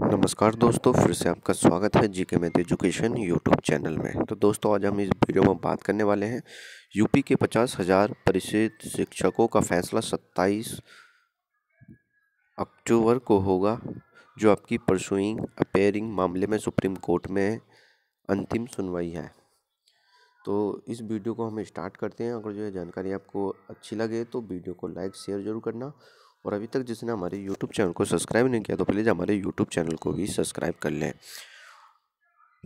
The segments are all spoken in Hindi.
नमस्कार दोस्तों फिर से आपका स्वागत है जी के मैथ एजुकेशन यूट्यूब चैनल में तो दोस्तों आज हम इस वीडियो में बात करने वाले हैं यूपी के पचास हज़ार परिषद शिक्षकों का फैसला 27 अक्टूबर को होगा जो आपकी परसुइंग अपेयरिंग मामले में सुप्रीम कोर्ट में अंतिम सुनवाई है तो इस वीडियो को हम स्टार्ट करते हैं अगर जो है जानकारी आपको अच्छी लगे तो वीडियो को लाइक शेयर जरूर करना और अभी तक जिसने हमारे यूट्यूब चैनल को सब्सक्राइब नहीं किया तो प्लीज़ हमारे यूट्यूब चैनल को भी सब्सक्राइब कर लें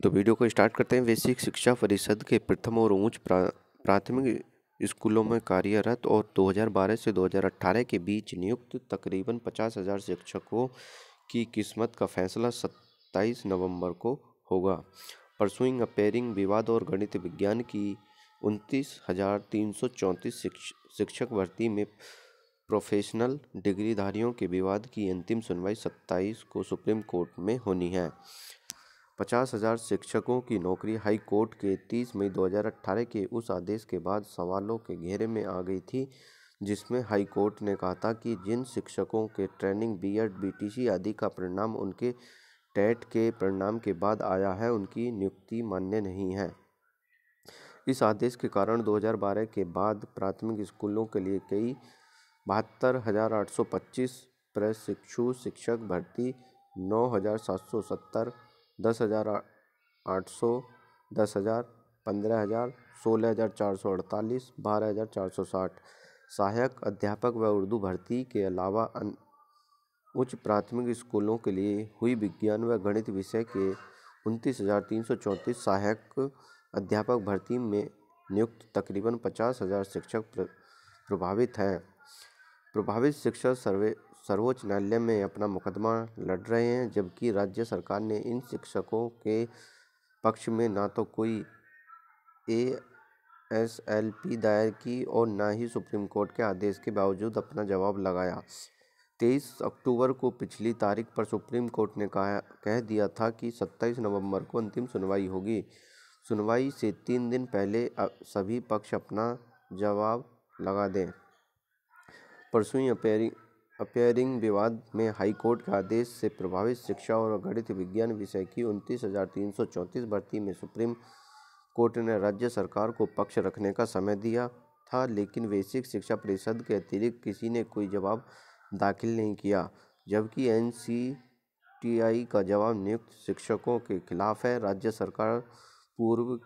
तो वीडियो को स्टार्ट करते हैं वैश्विक शिक्षा परिषद के प्रथम और उच्च प्राथमिक स्कूलों में कार्यरत और 2012 से 2018 के बीच नियुक्त तकरीबन पचास हज़ार शिक्षकों की किस्मत का फैसला 27 नवंबर को होगा परसुइंग अपेयरिंग विवाद और गणित विज्ञान की उनतीस हज़ार तीन सौ चौंतीस शिक्षक भर्ती में प्रोफेशनल डिग्रीधारियों के विवाद की अंतिम सुनवाई सत्ताईस को सुप्रीम कोर्ट में होनी है पचास हजार शिक्षकों की नौकरी हाई कोर्ट के 30 मई 2018 के उस आदेश के बाद सवालों के घेरे में आ गई थी जिसमें हाई कोर्ट ने कहा था कि जिन शिक्षकों के ट्रेनिंग बीएड बीटीसी आदि का परिणाम उनके टेट के परिणाम के बाद आया है उनकी नियुक्ति मान्य नहीं है इस आदेश के कारण 2012 के बाद प्राथमिक स्कूलों के लिए कई बहत्तर हज़ार आठ सौ पच्चीस प्रशिक्षु शिक्षक भर्ती नौ हज़ार सात सौ सत्तर दस हज़ार आठ सौ दस हज़ार पंद्रह हज़ार सोलह हज़ार चार सौ अड़तालीस बारह हज़ार चार सौ साठ सहायक अध्यापक व उर्दू भर्ती के अलावा उच्च प्राथमिक स्कूलों के लिए हुई विज्ञान व गणित विषय के उनतीस हज़ार तीन सौ चौंतीस सहायक अध्यापक भर्ती में नियुक्त तकरीबन पचास हज़ार शिक्षक प्रभावित हैं प्रभावित शिक्षक सर्वे सर्वोच्च न्यायालय में अपना मुकदमा लड़ रहे हैं जबकि राज्य सरकार ने इन शिक्षकों के पक्ष में ना तो कोई ए एस एल पी दायर की और ना ही सुप्रीम कोर्ट के आदेश के बावजूद अपना जवाब लगाया तेईस अक्टूबर को पिछली तारीख पर सुप्रीम कोर्ट ने कहा कह दिया था कि सत्ताईस नवंबर को अंतिम सुनवाई होगी सुनवाई से तीन दिन पहले सभी पक्ष अपना जवाब लगा दें परसों अपेयरिंग अपेयरिंग विवाद में हाई कोर्ट के आदेश से प्रभावित शिक्षा और गणित विज्ञान विषय की उनतीस हज़ार तीन सौ चौंतीस भर्ती में सुप्रीम कोर्ट ने राज्य सरकार को पक्ष रखने का समय दिया था लेकिन वैश्विक शिक्षा परिषद के अतिरिक्त किसी ने कोई जवाब दाखिल नहीं किया जबकि एन का जवाब नियुक्त शिक्षकों के खिलाफ है राज्य सरकार पूर्व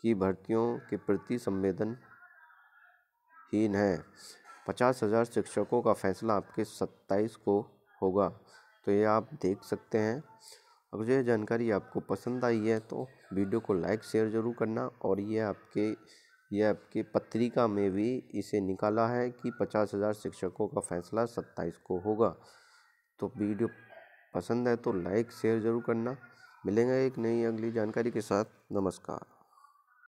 की भर्तियों के प्रति संवेदनहीन है पचास हज़ार शिक्षकों का फैसला आपके सत्ताईस को होगा तो ये आप देख सकते हैं अगर ये जानकारी आपको पसंद आई है तो वीडियो को लाइक शेयर ज़रूर करना और ये आपके ये आपके पत्रिका में भी इसे निकाला है कि पचास हज़ार शिक्षकों का फैसला सत्ताईस को होगा तो वीडियो पसंद है तो लाइक शेयर ज़रूर करना मिलेंगे एक नई अगली जानकारी के साथ नमस्कार